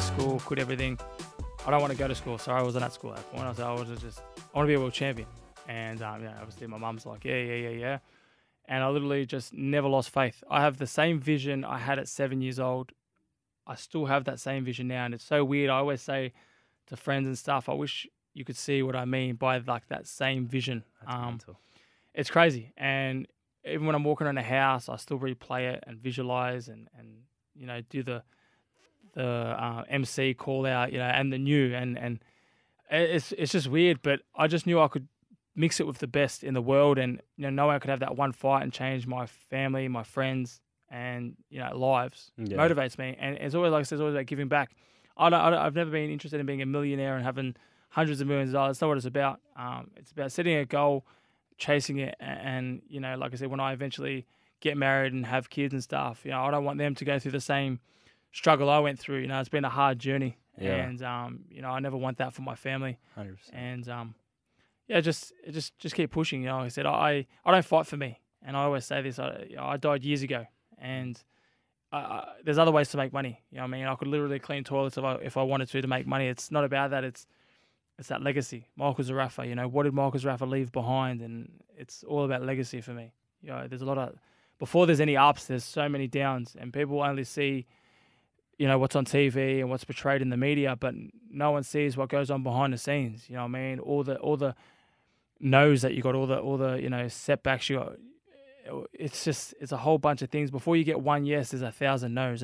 school, quit everything. I don't want to go to school. So I wasn't at school at that point. I was, I was just, I want to be a world champion. And um, yeah, obviously my mum's like, yeah, yeah, yeah, yeah. And I literally just never lost faith. I have the same vision I had at seven years old. I still have that same vision now. And it's so weird. I always say to friends and stuff, I wish you could see what I mean by like that same vision. Um, it's crazy. And even when I'm walking around a house, I still replay it and visualize and, and, you know, do the, the uh, MC call out, you know, and the new, and and it's it's just weird. But I just knew I could mix it with the best in the world, and you know, no one could have that one fight and change my family, my friends, and you know, lives. Yeah. Motivates me, and it's always like I said, it's always about giving back. I don't, I have never been interested in being a millionaire and having hundreds of millions of dollars. That's not what it's about. Um, it's about setting a goal, chasing it, and, and you know, like I said, when I eventually get married and have kids and stuff, you know, I don't want them to go through the same struggle I went through. You know, it's been a hard journey, yeah. and um, you know, I never want that for my family. 100%. And um, yeah, just just just keep pushing. You know, like I said I I don't fight for me, and I always say this. I you know, I died years ago, and there's other ways to make money. You know, I mean, I could literally clean toilets if I if I wanted to to make money. It's not about that. It's it's that legacy. Michael Zarafa, you know, what did Michael Zarafa leave behind? And it's all about legacy for me. You know, there's a lot of before there's any ups, there's so many downs, and people only see you know what's on TV and what's portrayed in the media, but no one sees what goes on behind the scenes. You know what I mean? All the all the knows that you got all the all the you know setbacks you got. It's just it's a whole bunch of things. Before you get one yes, there's a thousand no's.